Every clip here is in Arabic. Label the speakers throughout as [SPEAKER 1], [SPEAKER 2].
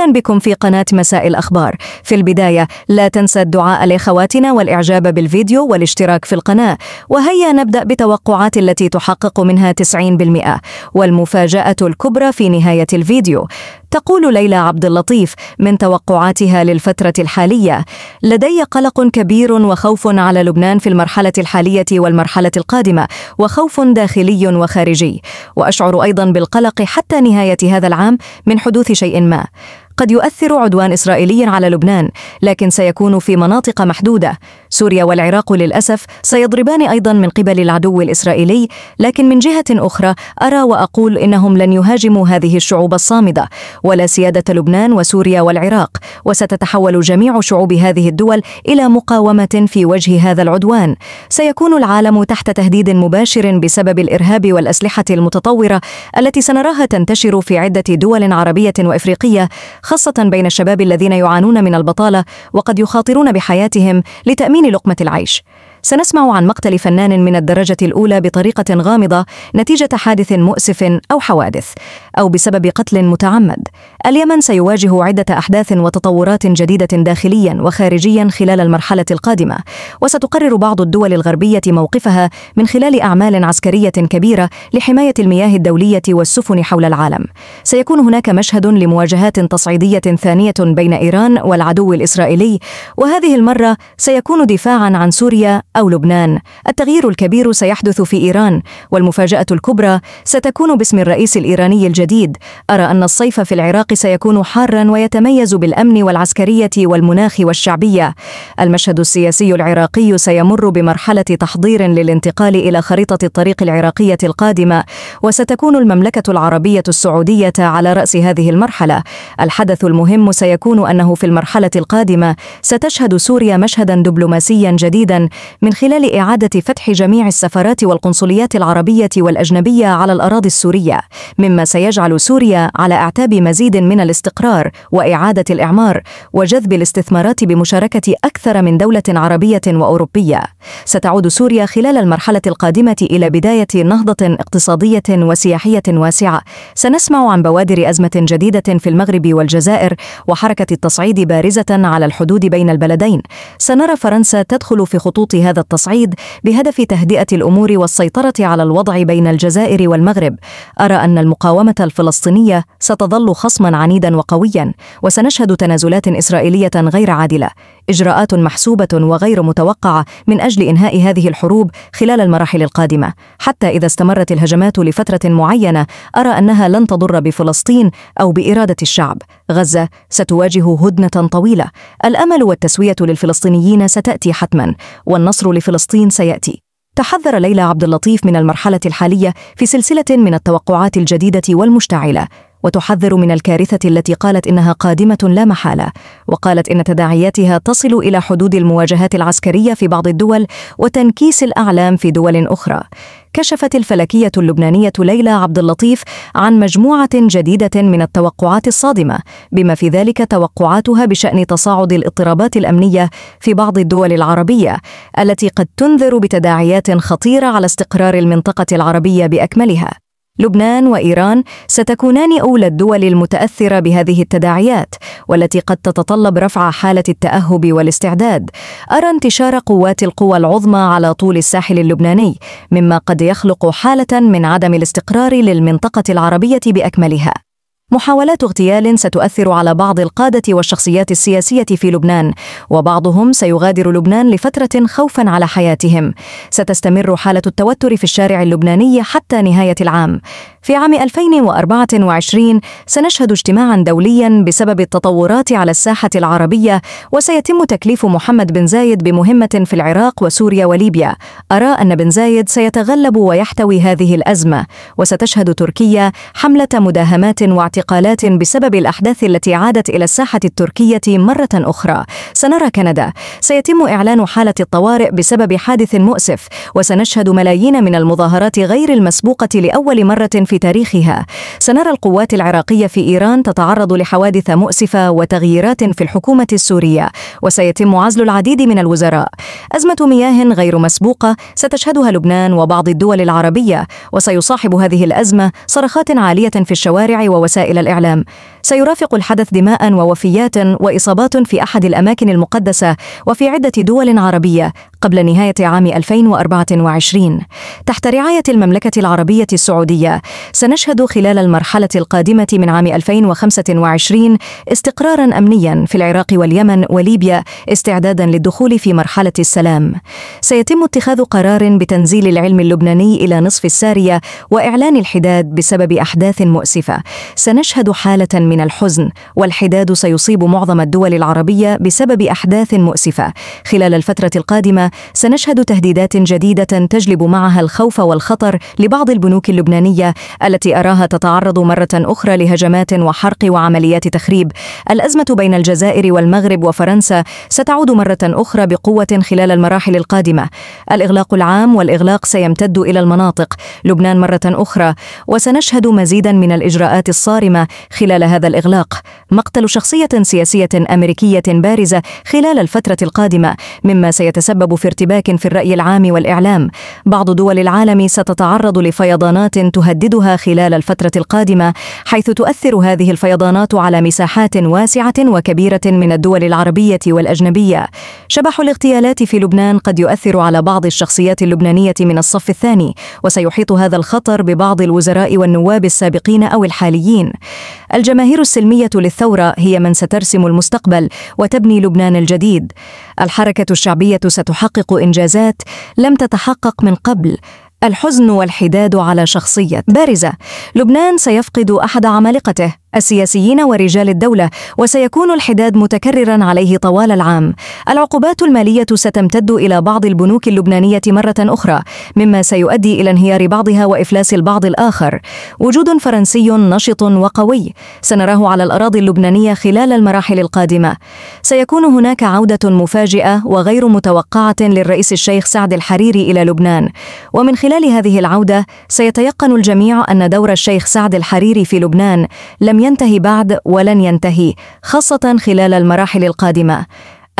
[SPEAKER 1] أهلا بكم في قناة مساء الأخبار في البداية لا تنسى الدعاء لإخواتنا والإعجاب بالفيديو والاشتراك في القناة وهيا نبدأ بتوقعات التي تحقق منها 90% والمفاجأة الكبرى في نهاية الفيديو تقول ليلى عبد اللطيف من توقعاتها للفترة الحالية: لدي قلق كبير وخوف على لبنان في المرحلة الحالية والمرحلة القادمة، وخوف داخلي وخارجي، وأشعر أيضا بالقلق حتى نهاية هذا العام من حدوث شيء ما. قد يؤثر عدوان إسرائيلي على لبنان لكن سيكون في مناطق محدودة سوريا والعراق للأسف سيضربان أيضا من قبل العدو الإسرائيلي لكن من جهة أخرى أرى وأقول إنهم لن يهاجموا هذه الشعوب الصامدة ولا سيادة لبنان وسوريا والعراق وستتحول جميع شعوب هذه الدول إلى مقاومة في وجه هذا العدوان سيكون العالم تحت تهديد مباشر بسبب الإرهاب والأسلحة المتطورة التي سنراها تنتشر في عدة دول عربية وإفريقية خاصة بين الشباب الذين يعانون من البطالة وقد يخاطرون بحياتهم لتأمين لقمة العيش. سنسمع عن مقتل فنان من الدرجة الأولى بطريقة غامضة نتيجة حادث مؤسف أو حوادث. أو بسبب قتل متعمد اليمن سيواجه عدة أحداث وتطورات جديدة داخليا وخارجيا خلال المرحلة القادمة وستقرر بعض الدول الغربية موقفها من خلال أعمال عسكرية كبيرة لحماية المياه الدولية والسفن حول العالم سيكون هناك مشهد لمواجهات تصعيدية ثانية بين إيران والعدو الإسرائيلي وهذه المرة سيكون دفاعا عن سوريا أو لبنان التغيير الكبير سيحدث في إيران والمفاجأة الكبرى ستكون باسم الرئيس الإيراني الجديد جديد أرى أن الصيف في العراق سيكون حارا ويتميز بالأمن والعسكرية والمناخ والشعبية المشهد السياسي العراقي سيمر بمرحلة تحضير للانتقال إلى خريطة الطريق العراقية القادمة وستكون المملكة العربية السعودية على رأس هذه المرحلة الحدث المهم سيكون أنه في المرحلة القادمة ستشهد سوريا مشهدا دبلوماسيا جديدا من خلال إعادة فتح جميع السفارات والقنصليات العربية والأجنبية على الأراضي السورية مما سيجعل يجعل سوريا على اعتاب مزيد من الاستقرار واعاده الاعمار وجذب الاستثمارات بمشاركه اكثر من دوله عربيه واوروبيه. ستعود سوريا خلال المرحله القادمه الى بدايه نهضه اقتصاديه وسياحيه واسعه. سنسمع عن بوادر ازمه جديده في المغرب والجزائر وحركه التصعيد بارزه على الحدود بين البلدين. سنرى فرنسا تدخل في خطوط هذا التصعيد بهدف تهدئه الامور والسيطره على الوضع بين الجزائر والمغرب. ارى ان المقاومه الفلسطينية ستظل خصما عنيدا وقويا وسنشهد تنازلات إسرائيلية غير عادلة إجراءات محسوبة وغير متوقعة من أجل إنهاء هذه الحروب خلال المراحل القادمة حتى إذا استمرت الهجمات لفترة معينة أرى أنها لن تضر بفلسطين أو بإرادة الشعب غزة ستواجه هدنة طويلة الأمل والتسوية للفلسطينيين ستأتي حتما والنصر لفلسطين سيأتي تحذر ليلى عبد اللطيف من المرحلة الحالية في سلسلة من التوقعات الجديدة والمشتعلة وتحذر من الكارثة التي قالت إنها قادمة لا محالة، وقالت إن تداعياتها تصل إلى حدود المواجهات العسكرية في بعض الدول وتنكيس الأعلام في دول أخرى. كشفت الفلكية اللبنانية ليلى عبد اللطيف عن مجموعة جديدة من التوقعات الصادمة، بما في ذلك توقعاتها بشأن تصاعد الاضطرابات الأمنية في بعض الدول العربية، التي قد تنذر بتداعيات خطيرة على استقرار المنطقة العربية بأكملها. لبنان وإيران ستكونان أولى الدول المتأثرة بهذه التداعيات والتي قد تتطلب رفع حالة التأهب والاستعداد أرى انتشار قوات القوى العظمى على طول الساحل اللبناني مما قد يخلق حالة من عدم الاستقرار للمنطقة العربية بأكملها محاولات اغتيال ستؤثر على بعض القادة والشخصيات السياسية في لبنان وبعضهم سيغادر لبنان لفترة خوفا على حياتهم ستستمر حالة التوتر في الشارع اللبناني حتى نهاية العام في عام 2024 سنشهد اجتماعا دوليا بسبب التطورات على الساحة العربية وسيتم تكليف محمد بن زايد بمهمة في العراق وسوريا وليبيا أرى أن بن زايد سيتغلب ويحتوي هذه الأزمة وستشهد تركيا حملة مداهمات واعتقالات اعتقالات بسبب الأحداث التي عادت إلى الساحة التركية مرة أخرى سنرى كندا سيتم إعلان حالة الطوارئ بسبب حادث مؤسف وسنشهد ملايين من المظاهرات غير المسبوقة لأول مرة في تاريخها سنرى القوات العراقية في إيران تتعرض لحوادث مؤسفة وتغييرات في الحكومة السورية وسيتم عزل العديد من الوزراء أزمة مياه غير مسبوقة ستشهدها لبنان وبعض الدول العربية وسيصاحب هذه الأزمة صرخات عالية في الشوارع ووسائل إلى الإعلام سيرافق الحدث دماء ووفيات وإصابات في أحد الأماكن المقدسة وفي عدة دول عربية قبل نهاية عام 2024 تحت رعاية المملكة العربية السعودية سنشهد خلال المرحلة القادمة من عام 2025 استقرارا أمنيا في العراق واليمن وليبيا استعدادا للدخول في مرحلة السلام سيتم اتخاذ قرار بتنزيل العلم اللبناني إلى نصف السارية وإعلان الحداد بسبب أحداث مؤسفة سنشهد حالة من الحزن والحداد سيصيب معظم الدول العربية بسبب أحداث مؤسفة خلال الفترة القادمة سنشهد تهديدات جديدة تجلب معها الخوف والخطر لبعض البنوك اللبنانية التي أراها تتعرض مرة أخرى لهجمات وحرق وعمليات تخريب الأزمة بين الجزائر والمغرب وفرنسا ستعود مرة أخرى بقوة خلال المراحل القادمة الإغلاق العام والإغلاق سيمتد إلى المناطق لبنان مرة أخرى وسنشهد مزيدا من الإجراءات الصارمة خلال هذا هذا الإغلاق مقتل شخصية سياسية أمريكية بارزة خلال الفترة القادمة مما سيتسبب في ارتباك في الرأي العام والإعلام بعض دول العالم ستتعرض لفيضانات تهددها خلال الفترة القادمة حيث تؤثر هذه الفيضانات على مساحات واسعة وكبيرة من الدول العربية والأجنبية شبح الاغتيالات في لبنان قد يؤثر على بعض الشخصيات اللبنانية من الصف الثاني وسيحيط هذا الخطر ببعض الوزراء والنواب السابقين أو الحاليين الجماهير الجماهير السلمية للثورة هي من سترسم المستقبل وتبني لبنان الجديد. الحركة الشعبية ستحقق إنجازات لم تتحقق من قبل. الحزن والحداد على شخصية بارزة. لبنان سيفقد أحد عمالقته. السياسيين ورجال الدولة وسيكون الحداد متكررا عليه طوال العام. العقوبات المالية ستمتد إلى بعض البنوك اللبنانية مرة أخرى، مما سيؤدي إلى انهيار بعضها وإفلاس البعض الآخر. وجود فرنسي نشط وقوي سنراه على الأراضي اللبنانية خلال المراحل القادمة. سيكون هناك عودة مفاجئة وغير متوقعة للرئيس الشيخ سعد الحريري إلى لبنان. ومن خلال هذه العودة سيتيقن الجميع أن دور الشيخ سعد الحريري في لبنان لم ينتهي بعد ولن ينتهي خاصة خلال المراحل القادمة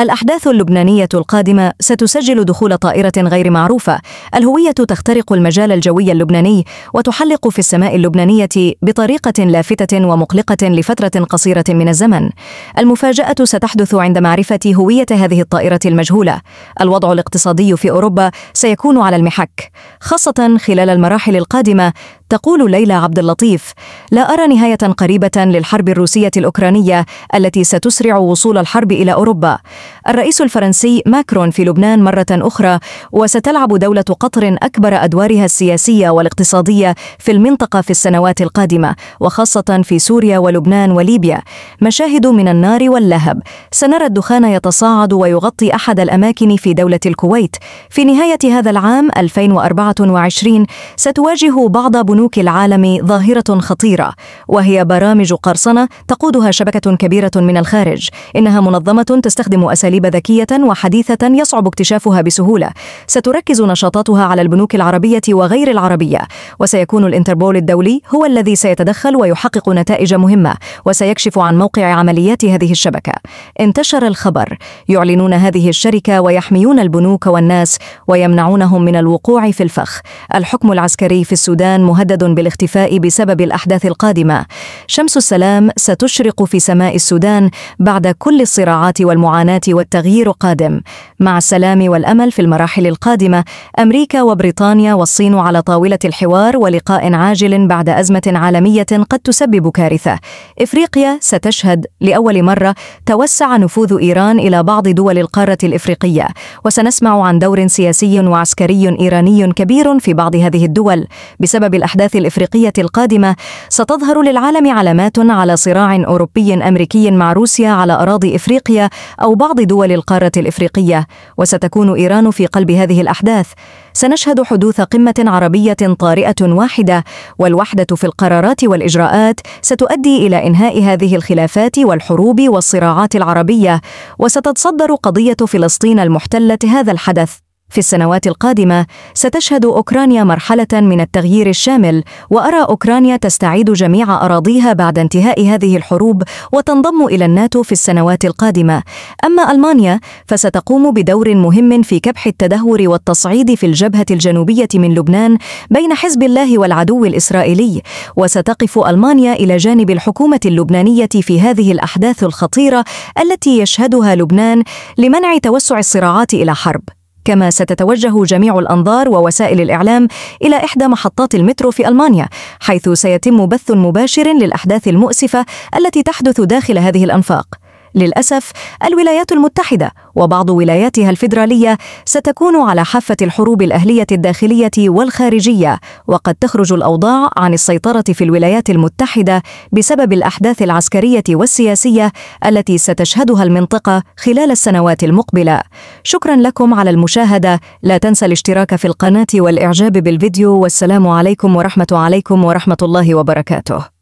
[SPEAKER 1] الأحداث اللبنانية القادمة ستسجل دخول طائرة غير معروفة الهوية تخترق المجال الجوي اللبناني وتحلق في السماء اللبنانية بطريقة لافتة ومقلقة لفترة قصيرة من الزمن المفاجأة ستحدث عند معرفة هوية هذه الطائرة المجهولة الوضع الاقتصادي في أوروبا سيكون على المحك خاصة خلال المراحل القادمة تقول ليلى عبد اللطيف: لا أرى نهاية قريبة للحرب الروسية الأوكرانية التي ستسرع وصول الحرب إلى أوروبا. الرئيس الفرنسي ماكرون في لبنان مرة أخرى وستلعب دولة قطر أكبر أدوارها السياسية والاقتصادية في المنطقة في السنوات القادمة وخاصة في سوريا ولبنان وليبيا. مشاهد من النار واللهب. سنرى الدخان يتصاعد ويغطي أحد الأماكن في دولة الكويت. في نهاية هذا العام 2024 ستواجه بعض بنود البنوك العالم ظاهرة خطيرة وهي برامج قرصنة تقودها شبكة كبيرة من الخارج إنها منظمة تستخدم أساليب ذكية وحديثة يصعب اكتشافها بسهولة ستركز نشاطاتها على البنوك العربية وغير العربية وسيكون الانتربول الدولي هو الذي سيتدخل ويحقق نتائج مهمة وسيكشف عن موقع عمليات هذه الشبكة انتشر الخبر يعلنون هذه الشركة ويحميون البنوك والناس ويمنعونهم من الوقوع في الفخ الحكم العسكري في السودان مهدد مهدد بالاختفاء بسبب الأحداث القادمة شمس السلام ستشرق في سماء السودان بعد كل الصراعات والمعاناة والتغيير قادم مع السلام والأمل في المراحل القادمة أمريكا وبريطانيا والصين على طاولة الحوار ولقاء عاجل بعد أزمة عالمية قد تسبب كارثة إفريقيا ستشهد لأول مرة توسع نفوذ إيران إلى بعض دول القارة الإفريقية وسنسمع عن دور سياسي وعسكري إيراني كبير في بعض هذه الدول بسبب الأحداث الأحداث الإفريقية القادمة ستظهر للعالم علامات على صراع أوروبي أمريكي مع روسيا على أراضي إفريقيا أو بعض دول القارة الإفريقية وستكون إيران في قلب هذه الأحداث سنشهد حدوث قمة عربية طارئة واحدة والوحدة في القرارات والإجراءات ستؤدي إلى إنهاء هذه الخلافات والحروب والصراعات العربية وستتصدر قضية فلسطين المحتلة هذا الحدث في السنوات القادمة ستشهد أوكرانيا مرحلة من التغيير الشامل وأرى أوكرانيا تستعيد جميع أراضيها بعد انتهاء هذه الحروب وتنضم إلى الناتو في السنوات القادمة أما ألمانيا فستقوم بدور مهم في كبح التدهور والتصعيد في الجبهة الجنوبية من لبنان بين حزب الله والعدو الإسرائيلي وستقف ألمانيا إلى جانب الحكومة اللبنانية في هذه الأحداث الخطيرة التي يشهدها لبنان لمنع توسع الصراعات إلى حرب كما ستتوجه جميع الأنظار ووسائل الإعلام إلى إحدى محطات المترو في ألمانيا حيث سيتم بث مباشر للأحداث المؤسفة التي تحدث داخل هذه الأنفاق للأسف الولايات المتحدة وبعض ولاياتها الفيدرالية ستكون على حافة الحروب الأهلية الداخلية والخارجية وقد تخرج الأوضاع عن السيطرة في الولايات المتحدة بسبب الأحداث العسكرية والسياسية التي ستشهدها المنطقة خلال السنوات المقبلة شكرا لكم على المشاهدة لا تنسى الاشتراك في القناة والإعجاب بالفيديو والسلام عليكم ورحمة عليكم ورحمة الله وبركاته